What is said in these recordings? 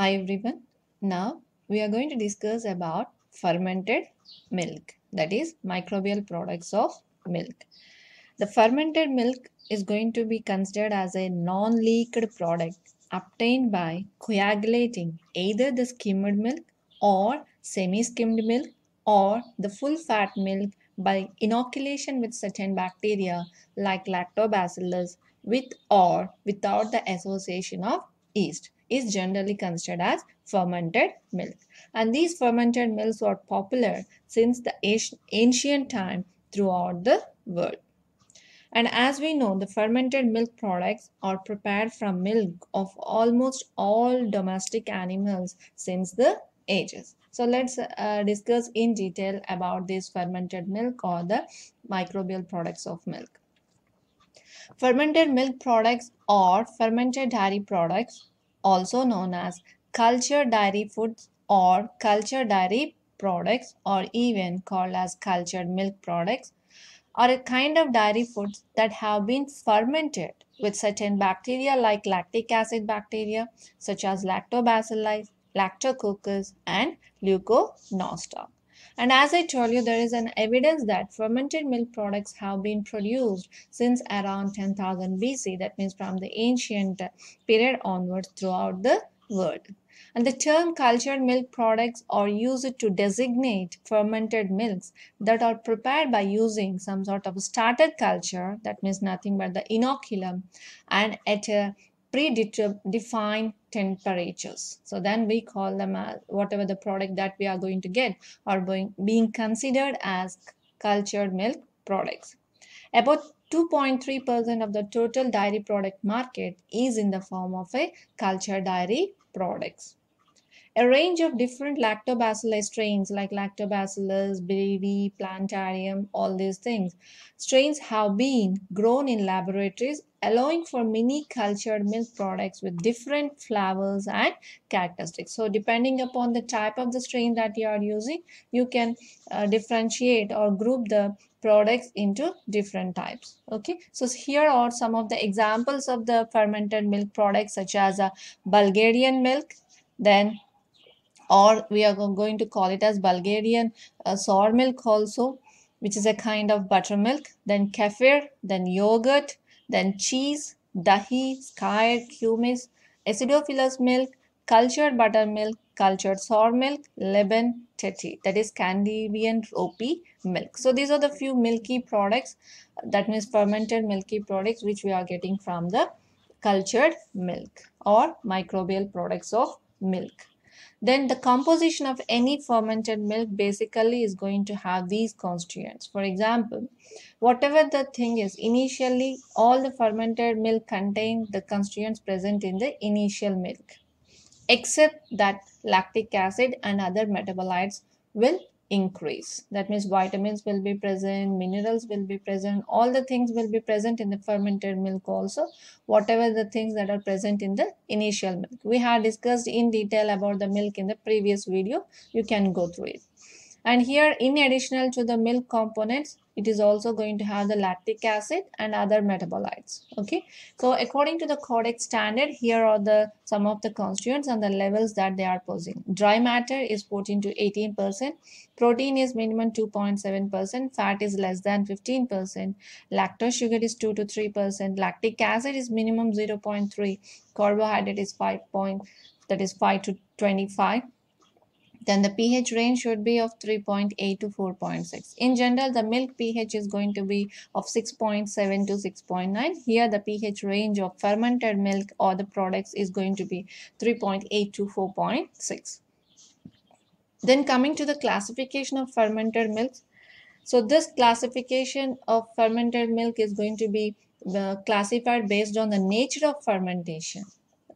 Hi everyone. Now we are going to discuss about fermented milk that is microbial products of milk. The fermented milk is going to be considered as a non-leaked product obtained by coagulating either the skimmed milk or semi-skimmed milk or the full fat milk by inoculation with certain bacteria like lactobacillus with or without the association of yeast is generally considered as fermented milk. And these fermented milks were popular since the ancient time throughout the world. And as we know, the fermented milk products are prepared from milk of almost all domestic animals since the ages. So let's uh, discuss in detail about this fermented milk or the microbial products of milk. Fermented milk products or fermented dairy products also known as culture dairy foods or culture dairy products or even called as cultured milk products are a kind of dairy foods that have been fermented with certain bacteria like lactic acid bacteria such as lactobacilli, lactococcus and leuconosta. And as I told you, there is an evidence that fermented milk products have been produced since around 10,000 BC. That means from the ancient period onwards throughout the world. And the term cultured milk products are used to designate fermented milks that are prepared by using some sort of starter culture, that means nothing but the inoculum, and at a predefined temperatures. So then we call them as whatever the product that we are going to get are being, being considered as cultured milk products. About 2.3% of the total dairy product market is in the form of a culture dairy products. A range of different lactobacillus strains like lactobacillus, baby, plantarium, all these things. Strains have been grown in laboratories allowing for many cultured milk products with different flavors and characteristics. So depending upon the type of the strain that you are using, you can uh, differentiate or group the products into different types okay so here are some of the examples of the fermented milk products such as a uh, bulgarian milk then or we are going to call it as Bulgarian uh, sour milk also, which is a kind of buttermilk, then kefir, then yogurt, then cheese, dahi, skyr, kumis, acidophilus milk, cultured buttermilk, cultured sour milk, Leban teti, that is Candibian ropey milk. So these are the few milky products, that means fermented milky products which we are getting from the cultured milk or microbial products of milk then the composition of any fermented milk basically is going to have these constituents. For example, whatever the thing is, initially all the fermented milk contain the constituents present in the initial milk, except that lactic acid and other metabolites will increase. That means vitamins will be present, minerals will be present, all the things will be present in the fermented milk also, whatever the things that are present in the initial milk. We had discussed in detail about the milk in the previous video. You can go through it and here in additional to the milk components it is also going to have the lactic acid and other metabolites okay so according to the codex standard here are the some of the constituents and the levels that they are posing dry matter is 14 to 18 percent protein is minimum 2.7 percent fat is less than 15 percent lactose sugar is 2 to 3 percent lactic acid is minimum 0.3 carbohydrate is 5 point that is 5 to 25 then the pH range should be of 3.8 to 4.6. In general, the milk pH is going to be of 6.7 to 6.9. Here, the pH range of fermented milk or the products is going to be 3.8 to 4.6. Then coming to the classification of fermented milks. So this classification of fermented milk is going to be uh, classified based on the nature of fermentation.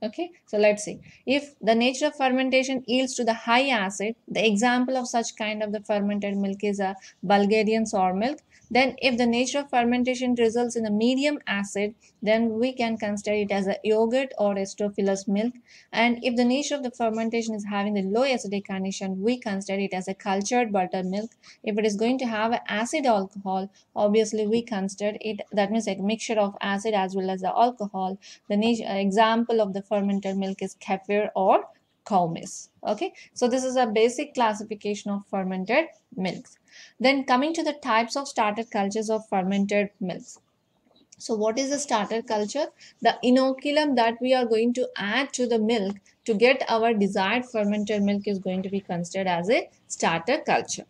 Okay, so let's see. If the nature of fermentation yields to the high acid, the example of such kind of the fermented milk is a Bulgarian sour milk. Then if the nature of fermentation results in a medium acid, then we can consider it as a yogurt or a stophilus milk. And if the nature of the fermentation is having the low acidic condition, we consider it as a cultured buttermilk. If it is going to have acid alcohol, obviously we consider it, that means a mixture of acid as well as the alcohol. The nature, example of the fermented milk is kefir or kaumis Okay, so this is a basic classification of fermented milks. Then coming to the types of starter cultures of fermented milks. So what is a starter culture? The inoculum that we are going to add to the milk to get our desired fermented milk is going to be considered as a starter culture.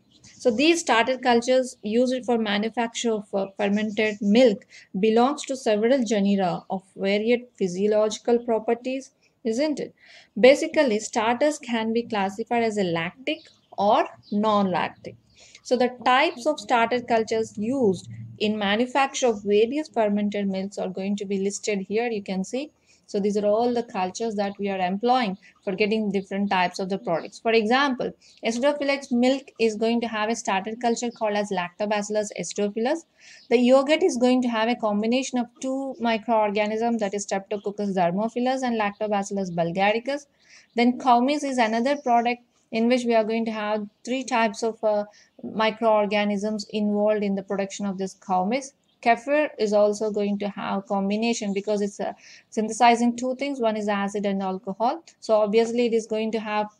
So these starter cultures used for manufacture of uh, fermented milk belongs to several genera of varied physiological properties, isn't it? Basically, starters can be classified as a lactic or non-lactic. So the types of starter cultures used in manufacture of various fermented milks are going to be listed here. You can see so these are all the cultures that we are employing for getting different types of the products. For example, acidophilus milk is going to have a starter culture called as lactobacillus acidophilus. The yogurt is going to have a combination of two microorganisms that is streptococcus thermophilus and lactobacillus bulgaricus. Then cowmeat is another product in which we are going to have three types of uh, microorganisms involved in the production of this cow mist kefir is also going to have combination because it's uh, synthesizing two things one is acid and alcohol so obviously it is going to have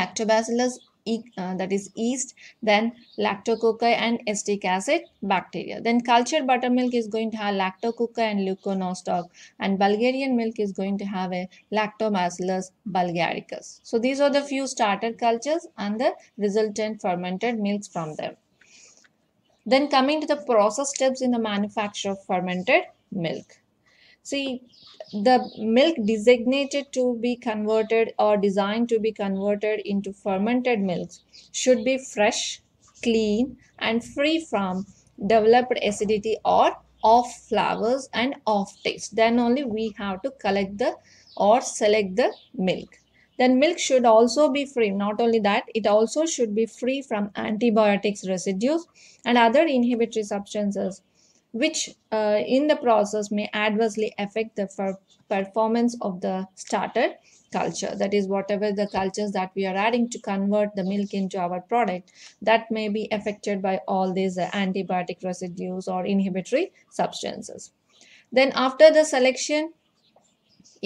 lactobacillus E, uh, that is yeast, then lactococci and acetic acid bacteria. Then cultured buttermilk is going to have lactococci and leuconostoc and Bulgarian milk is going to have a lactobacillus bulgaricus. So these are the few starter cultures and the resultant fermented milks from them. Then coming to the process steps in the manufacture of fermented milk. See, the milk designated to be converted or designed to be converted into fermented milks should be fresh, clean and free from developed acidity or off flavors and off taste. Then only we have to collect the or select the milk then milk should also be free. Not only that, it also should be free from antibiotics residues and other inhibitory substances, which uh, in the process may adversely affect the performance of the starter culture. That is, whatever the cultures that we are adding to convert the milk into our product, that may be affected by all these uh, antibiotic residues or inhibitory substances. Then after the selection,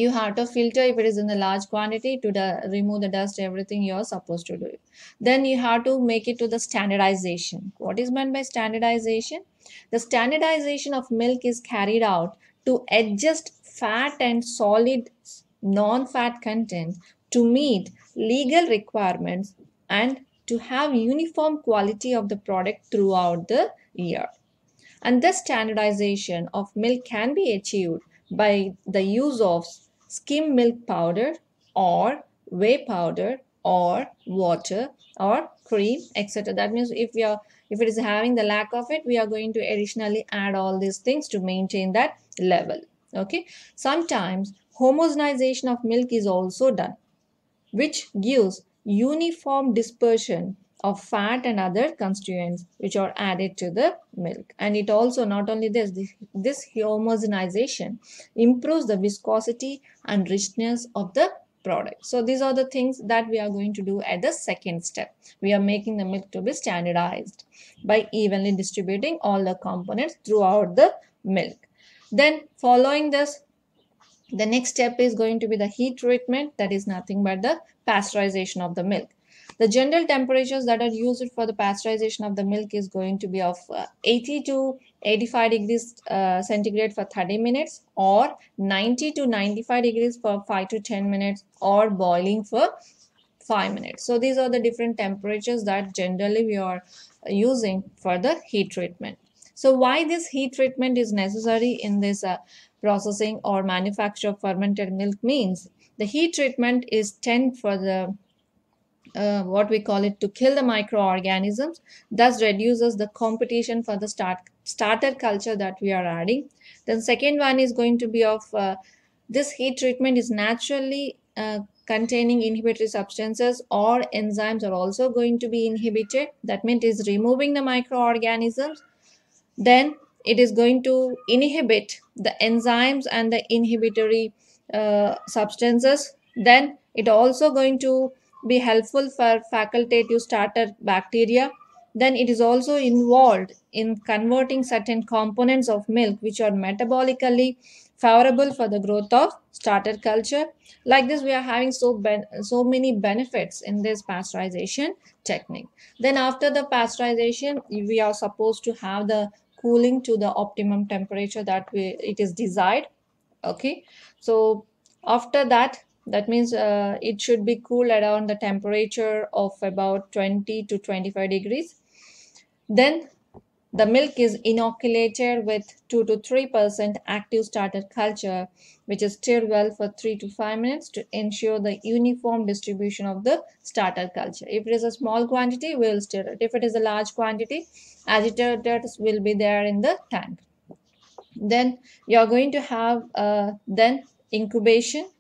you have to filter if it is in the large quantity to remove the dust everything you're supposed to do then you have to make it to the standardization what is meant by standardization the standardization of milk is carried out to adjust fat and solid non-fat content to meet legal requirements and to have uniform quality of the product throughout the year. And this standardization of milk can be achieved by the use of skim milk powder or whey powder or water or cream etc that means if we are if it is having the lack of it we are going to additionally add all these things to maintain that level okay sometimes homogenization of milk is also done which gives uniform dispersion of fat and other constituents which are added to the milk and it also not only this this, this homogenization improves the viscosity and richness of the product so these are the things that we are going to do at the second step we are making the milk to be standardized by evenly distributing all the components throughout the milk then following this the next step is going to be the heat treatment that is nothing but the pasteurization of the milk the general temperatures that are used for the pasteurization of the milk is going to be of uh, 80 to 85 degrees uh, centigrade for 30 minutes or 90 to 95 degrees for 5 to 10 minutes or boiling for 5 minutes. So these are the different temperatures that generally we are using for the heat treatment. So why this heat treatment is necessary in this uh, processing or manufacture of fermented milk means the heat treatment is 10 for the uh, what we call it to kill the microorganisms thus reduces the competition for the start starter culture that we are adding then second one is going to be of uh, this heat treatment is naturally uh, containing inhibitory substances or enzymes are also going to be inhibited that means is removing the microorganisms then it is going to inhibit the enzymes and the inhibitory uh, substances then it also going to be helpful for facultative starter bacteria, then it is also involved in converting certain components of milk which are metabolically favorable for the growth of starter culture. Like this, we are having so, so many benefits in this pasteurization technique. Then after the pasteurization, we are supposed to have the cooling to the optimum temperature that we, it is desired. Okay, so after that, that means uh, it should be cool around the temperature of about 20 to 25 degrees. Then the milk is inoculated with 2 to 3% active starter culture, which is stirred well for 3 to 5 minutes to ensure the uniform distribution of the starter culture. If it is a small quantity, we will stir it. If it is a large quantity, agitators will be there in the tank. Then you are going to have uh, then incubation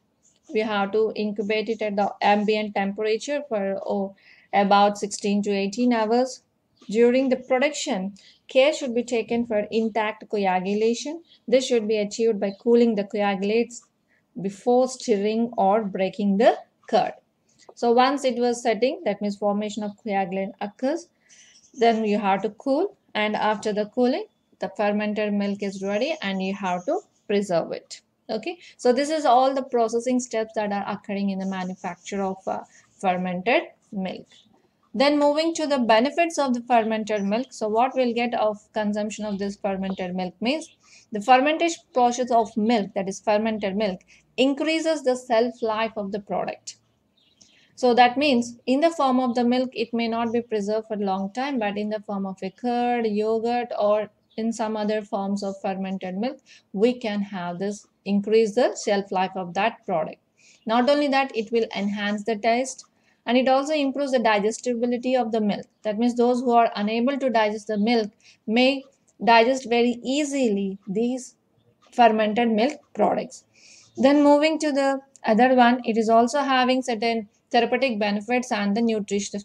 we have to incubate it at the ambient temperature for oh, about 16 to 18 hours. During the production, care should be taken for intact coagulation. This should be achieved by cooling the coagulates before stirring or breaking the curd. So once it was setting, that means formation of coagulant occurs. Then you have to cool and after the cooling, the fermented milk is ready and you have to preserve it okay so this is all the processing steps that are occurring in the manufacture of uh, fermented milk then moving to the benefits of the fermented milk so what we'll get of consumption of this fermented milk means the fermentation process of milk that is fermented milk increases the shelf life of the product so that means in the form of the milk it may not be preserved for a long time but in the form of a curd yogurt or in some other forms of fermented milk, we can have this increase the shelf life of that product. Not only that, it will enhance the taste and it also improves the digestibility of the milk. That means those who are unable to digest the milk may digest very easily these fermented milk products. Then moving to the other one, it is also having certain therapeutic benefits and the nutritional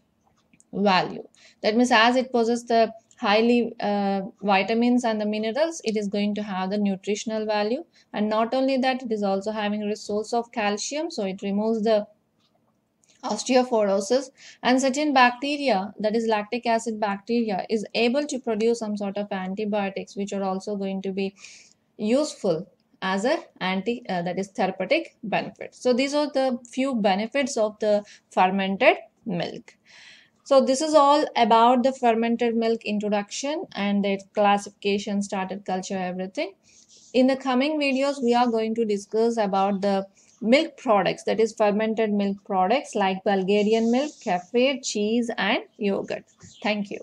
value. That means as it possesses the highly uh, vitamins and the minerals it is going to have the nutritional value and not only that it is also having a of calcium so it removes the osteoporosis and certain bacteria that is lactic acid bacteria is able to produce some sort of antibiotics which are also going to be useful as a anti uh, that is therapeutic benefit so these are the few benefits of the fermented milk so this is all about the fermented milk introduction and its classification, started culture, everything. In the coming videos, we are going to discuss about the milk products, that is fermented milk products like Bulgarian milk, kefir, cheese and yogurt. Thank you.